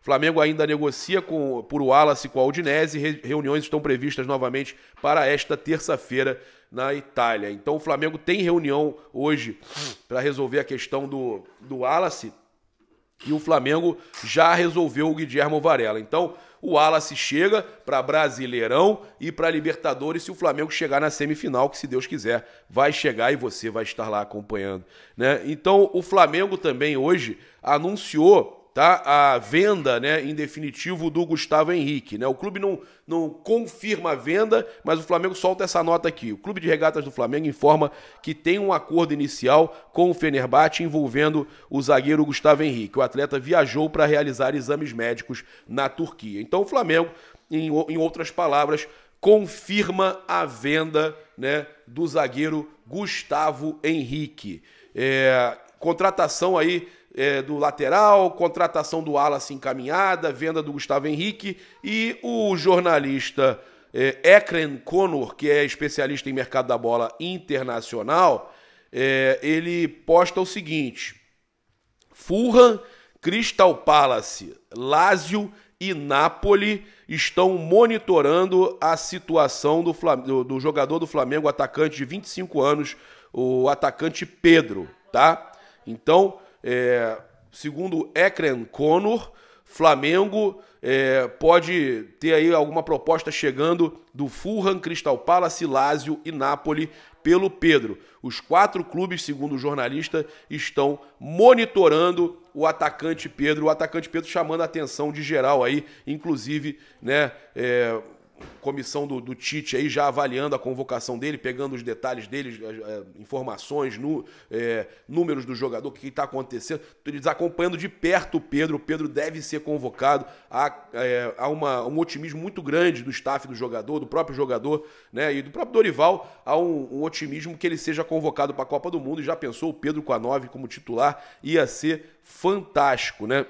Flamengo ainda negocia com, por Wallace com a Udinese. Re, reuniões estão previstas novamente para esta terça-feira na Itália. Então o Flamengo tem reunião hoje para resolver a questão do, do Wallace. E o Flamengo já resolveu o Guilherme Varela. Então, o Wallace chega para Brasileirão e para Libertadores se o Flamengo chegar na semifinal, que se Deus quiser, vai chegar e você vai estar lá acompanhando. Né? Então, o Flamengo também hoje anunciou tá a venda, né, em definitivo do Gustavo Henrique, né? O clube não, não confirma a venda, mas o Flamengo solta essa nota aqui. O Clube de Regatas do Flamengo informa que tem um acordo inicial com o Fenerbahçe envolvendo o zagueiro Gustavo Henrique. O atleta viajou para realizar exames médicos na Turquia. Então o Flamengo, em, em outras palavras, confirma a venda, né, do zagueiro Gustavo Henrique. É, contratação aí é, do lateral, contratação do Alas encaminhada, venda do Gustavo Henrique e o jornalista é, Ekren Conor, que é especialista em mercado da bola internacional, é, ele posta o seguinte: Fulham, Crystal Palace, Lazio e Napoli estão monitorando a situação do, Flam do, do jogador do Flamengo, atacante de 25 anos, o atacante Pedro, tá? Então, é, segundo Ekren Conor, Flamengo é, pode ter aí alguma proposta chegando do Fulham, Crystal Palace, Lazio e Napoli pelo Pedro. Os quatro clubes, segundo o jornalista, estão monitorando o atacante Pedro. O atacante Pedro chamando a atenção de geral aí, inclusive, né? É, comissão do, do, Tite aí já avaliando a convocação dele, pegando os detalhes dele, é, informações, nu, é, números do jogador, o que está acontecendo. Eles acompanhando de perto o Pedro. O Pedro deve ser convocado. Há, é, há uma, um otimismo muito grande do staff do jogador, do próprio jogador né, e do próprio Dorival. Há um, um otimismo que ele seja convocado para a Copa do Mundo. E já pensou o Pedro com a 9 como titular? Ia ser fantástico, né?